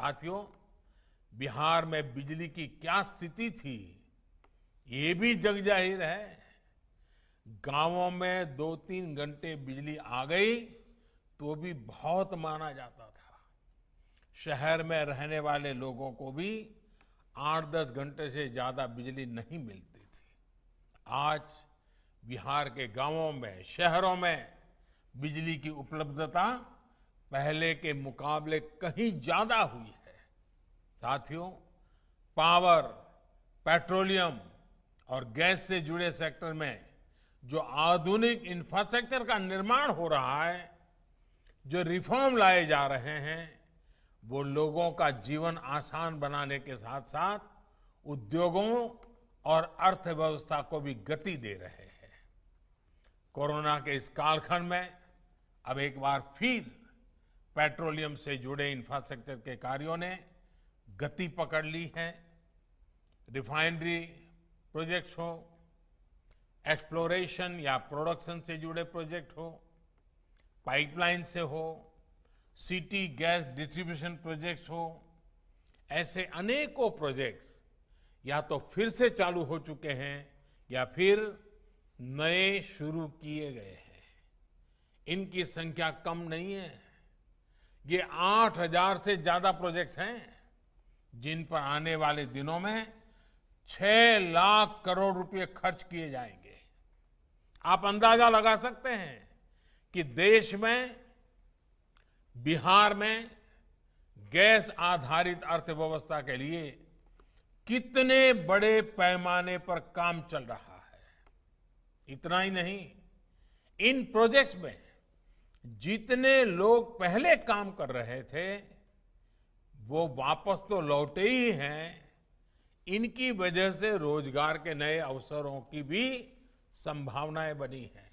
साथियों बिहार में बिजली की क्या स्थिति थी ये भी जग जाहिर है गांवों में दो तीन घंटे बिजली आ गई तो भी बहुत माना जाता था शहर में रहने वाले लोगों को भी आठ दस घंटे से ज़्यादा बिजली नहीं मिलती थी आज बिहार के गांवों में शहरों में बिजली की उपलब्धता पहले के मुकाबले कहीं ज्यादा हुई है साथियों पावर पेट्रोलियम और गैस से जुड़े सेक्टर में जो आधुनिक इंफ्रास्ट्रक्चर का निर्माण हो रहा है जो रिफॉर्म लाए जा रहे हैं वो लोगों का जीवन आसान बनाने के साथ साथ उद्योगों और अर्थव्यवस्था को भी गति दे रहे हैं कोरोना के इस कालखंड में अब एक बार फिर पेट्रोलियम से जुड़े इंफ्रास्ट्रक्चर के कार्यों ने गति पकड़ ली है रिफाइनरी प्रोजेक्ट्स हो एक्सप्लोरेशन या प्रोडक्शन से जुड़े प्रोजेक्ट हो पाइपलाइन से हो सिटी गैस डिस्ट्रीब्यूशन प्रोजेक्ट्स हो ऐसे अनेकों प्रोजेक्ट्स या तो फिर से चालू हो चुके हैं या फिर नए शुरू किए गए हैं इनकी संख्या कम नहीं है ये आठ हजार से ज्यादा प्रोजेक्ट्स हैं जिन पर आने वाले दिनों में छह लाख करोड़ रुपए खर्च किए जाएंगे आप अंदाजा लगा सकते हैं कि देश में बिहार में गैस आधारित अर्थव्यवस्था के लिए कितने बड़े पैमाने पर काम चल रहा है इतना ही नहीं इन प्रोजेक्ट्स में जितने लोग पहले काम कर रहे थे वो वापस तो लौटे ही हैं इनकी वजह से रोजगार के नए अवसरों की भी संभावनाएं बनी हैं